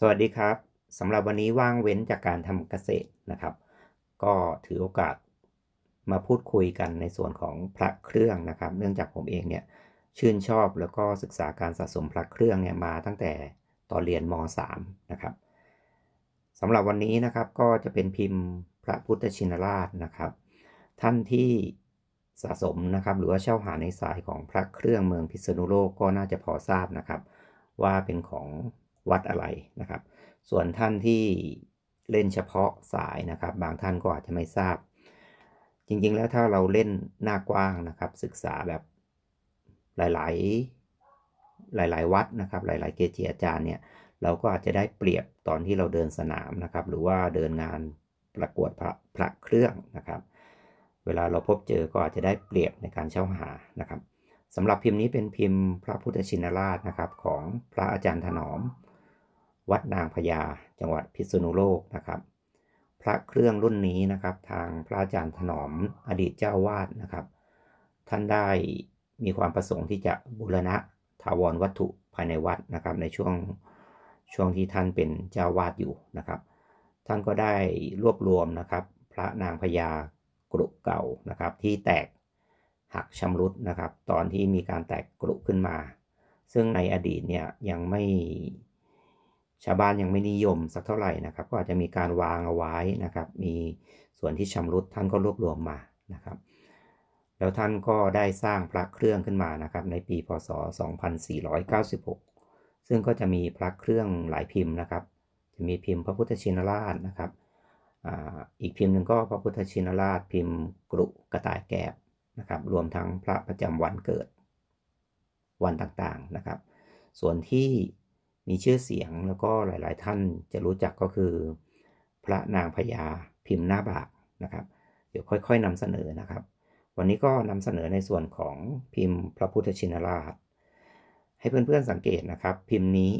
สวัสดีครับสำหรับวันนี้ว่างเว้นจากการทำเกษตรนะครับ ก็ถือโอกาสมาพูดคุยกันในส่วนของพระเครื่องนะครับ เนื่องจากผมเองเนี่ยชื่นชอบแล้วก็ศึกษาการสะสมพระเครื่องเนี่ยมาตั้งแต่ตอนเรียนม .3 นะครับสำหรับวันนี้นะครับก็จะเป็นพิมพ์พระพุทธชินราชนะครับ ท่านที่สะสมนะครับ หรือว่าเช่าหาในสายของพระเครื่องเมืองพิษณุโลกก็น่าจะพอทราบนะครับ ว่าเป็นของวัดอะไรนะครับ ส่วนท่านที่เล่นเฉพาะสายนะครับ บางท่านก็อาจจะไม่ทราบ จริง ๆ แล้วถ้าเราเล่นหน้ากว้างนะครับ ศึกษาแบบหลายๆหลาย ๆ วัดนะครับ หลาย ๆ เกจิอาจารย์เนี่ย เราก็อาจจะได้เปรียบตอนที่เราเดินสนามนะครับ หรือว่าเดินงานประกวดพระพระเครื่องนะครับ เวลาเราพบเจอก็อาจจะได้เปรียบในการเช่าหานะครับ สำหรับพิมพ์นี้เป็นพิมพ์พระพุทธชินราชนะครับของพระอาจารย์ถนอมวัดนางพญา จังหวัดพิษณุโลกนะครับ พระเครื่องรุ่นนี้นะครับ ทางพระอาจารย์ถนอมอดีตเจ้าวาดนะครับ ท่านได้มีความประสงค์ที่จะบูรณะถาวรวัตถุภายในวัดนะครับ ในช่วงช่วงที่ท่านเป็นเจ้าวาดอยู่นะครับ ท่านก็ได้รวบรวมนะครับ พระนางพญากรุเก่านะครับ ที่แตกหักชำรุดนะครับ ตอนที่มีการแตกกรุขึ้นมา ซึ่งในอดีตเนี่ยยังไม่ชาวบ้านยังไม่นิยมสักเท่าไหร่นะครับ ก็อาจจะมีการวางเอาไว้นะครับ มีส่วนที่ชำรุดท่านก็รวบรวมมา นะครับ แล้วท่านก็ได้สร้างพระเครื่องขึ้นมา นะครับ ในปี พศ 2496 ซึ่งก็จะมีพระเครื่องหลายพิมพ์นะครับ จะมีพิมพ์พระพุทธชินราชนะครับออีกพิมพ์หนึ่งก็พระพุทธชินราชพิมพ์กรุกระต่ายแกบนะครับ รวมทั้งพระประจำวันเกิด วันต่างๆ นะครับ ส่วนที่มีชื่อเสียงแล้วก็หลายๆ ท่านจะรู้จักก็คือพระนางพญาพิมพ์หน้าบากนะครับ เดี๋ยวค่อยๆนำเสนอนะครับ วันนี้ก็นำเสนอในส่วนของพิมพ์พระพุทธชินราช ให้เพื่อนๆสังเกตนะครับพิมพ์นี้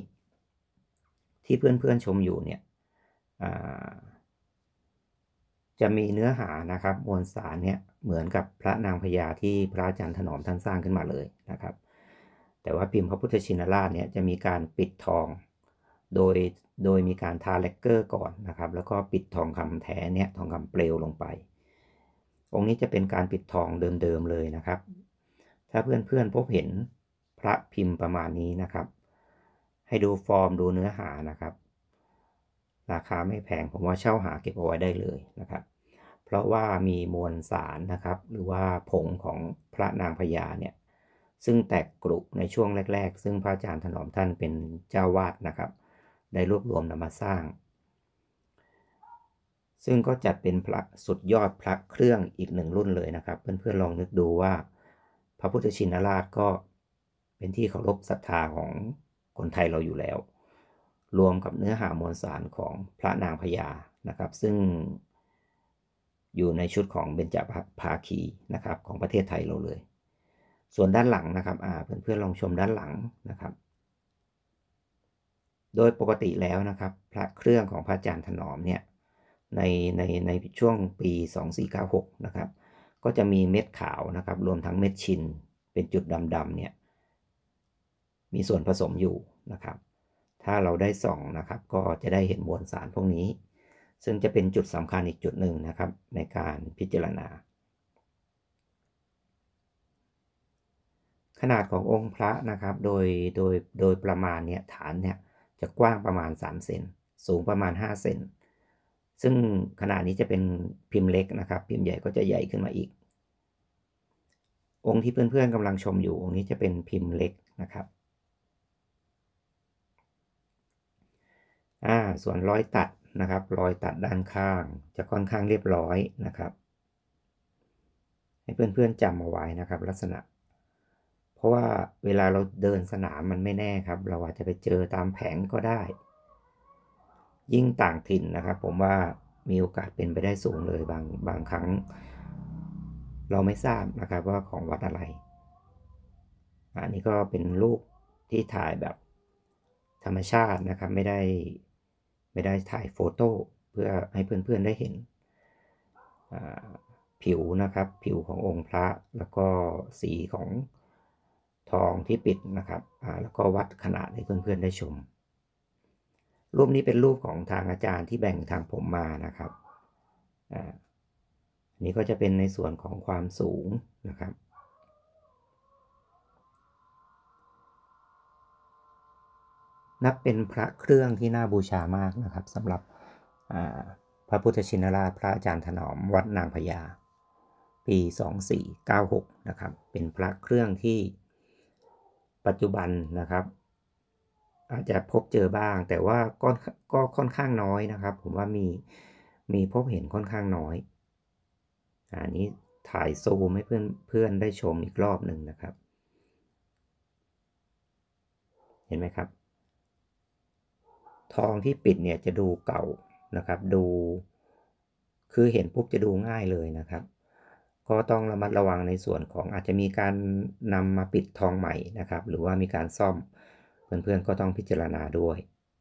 ที่เพื่อนๆชมอยู่เนี่ยจะมีเนื้อหานะครับมวลสารเนี่ยเหมือนกับพระนางพญาที่พระอาจารย์ถนอมท่านสร้างขึ้นมาเลยนะครับแต่ว่าพิมพ์พระพุทธชินราชเนี่ยจะมีการปิดทองโดยโดยมีการทาแลกเกอร์ก่อนนะครับ แล้วก็ปิดทองคำแท้เนี่ยทองคำเปลวลงไปองค์นี้จะเป็นการปิดทองเดิมๆเลยนะครับ ถ้าเพื่อนๆพบเห็นพระพิมพ์ประมาณนี้นะครับ ให้ดูฟอร์มดูเนื้อหานะครับ ราคาไม่แพงผมว่าเช่าหาเก็บเอาไว้ได้เลยนะครับ เพราะว่ามีมวลสารนะครับ หรือว่าผงของพระนางพญาเนี่ยซึ่งแตกกรุในช่วงแรก ๆ ซึ่งพระอาจารย์ถนอมท่านเป็นเจ้าวาดนะครับ ได้รวบรวมนำมาสร้าง ซึ่งก็จัดเป็นพระสุดยอดพระเครื่องอีกหนึ่งรุ่นเลยนะครับ เพื่อนๆลองนึกดูว่าพระพุทธชินราชก็เป็นที่เคารพศรัทธาของคนไทยเราอยู่แล้ว รวมกับเนื้อหามวลสารของพระนางพญา นะครับ ซึ่งอยู่ในชุดของเบญจภาคีนะครับของประเทศไทยเราเลยส่วนด้านหลังนะครับเพื่อนๆลองชมด้านหลังนะครับ โดยปกติแล้วนะครับพระเครื่องของพระอาจารย์ถนอมเนี่ยในในในช่วงปี2496นะครับก็จะมีเม็ดขาวนะครับ รวมทั้งเม็ดชินเป็นจุดดำๆเนี่ยมีส่วนผสมอยู่นะครับ ถ้าเราได้ส่องนะครับก็จะได้เห็นมวลสารพวกนี้ ซึ่งจะเป็นจุดสำคัญอีกจุดหนึ่งนะครับ ในการพิจารณาขนาดขององค์พระนะครับโดยโดยโดยประมาณเนี่ยฐานเนี่ยจะกว้างประมาณ3เซนสูงประมาณ5เซนซึ่งขนาดนี้จะเป็นพิมพ์เล็กนะครับ พิมพ์ใหญ่ก็จะใหญ่ขึ้นมาอีก องค์ที่เพื่อนๆกำลังชมอยู่องค์นี้จะเป็นพิมพ์เล็กนะครับอ่าส่วนรอยตัดนะครับ รอยตัดด้านข้าง จะค่อนข้างเรียบร้อยนะครับ ให้เพื่อนๆจำเอาไว้นะครับ ลักษณะราะว่าเวลาเราเดินสนามมันไม่แน่ครับ เราอาจจะไปเจอตามแผงก็ได้ ยิ่งต่างถิ่นนะครับ ผมว่ามีโอกาสเป็นไปได้สูงเลยบางบางครั้ง เราไม่ทราบนะครับว่าของวัดอะไรอันนี้ก็เป็นรูปที่ถ่ายแบบธรรมชาตินะครับไม่ได้ ไม่ได้ถ่ายโฟโต้ เพื่อให้เพื่อนๆ ได้เห็น ผิวนะครับ ผิวขององค์พระแล้วก็สีของทองที่ปิดนะครับแล้วก็วัดขนาดให้เพื่อนๆได้ชม รูปนี้เป็นรูปของทางอาจารย์ที่แบ่งทางผมมานะครับอันนี้ก็จะเป็นในส่วนของความสูงนะครับ นับเป็นพระเครื่องที่น่าบูชามากนะครับสำหรับพระพุทธชินราชพระอาจารย์ถนอมวัดนางพญา ปี 2496นะครับ เป็นพระเครื่องที่ปัจจุบันนะครับอาจจะพบเจอบ้าง แต่ว่าก็ก็ค่อนข้างน้อยนะครับ ผมว่ามีมีพบเห็นค่อนข้างน้อยอันนี้ถ่ายซูมให้เพื่อนเพื่อนได้ชมอีกรอบหนึ่งนะครับ เห็นไหมครับทองที่ปิดเนี่ยจะดูเก่านะครับดู คือเห็นปุ๊บจะดูง่ายเลยนะครับก็ต้องระมัดระวังในส่วนของอาจจะมีการนำมาปิดทองใหม่นะครับ หรือว่ามีการซ่อม เพื่อนๆ ก็ต้องพิจารณาด้วย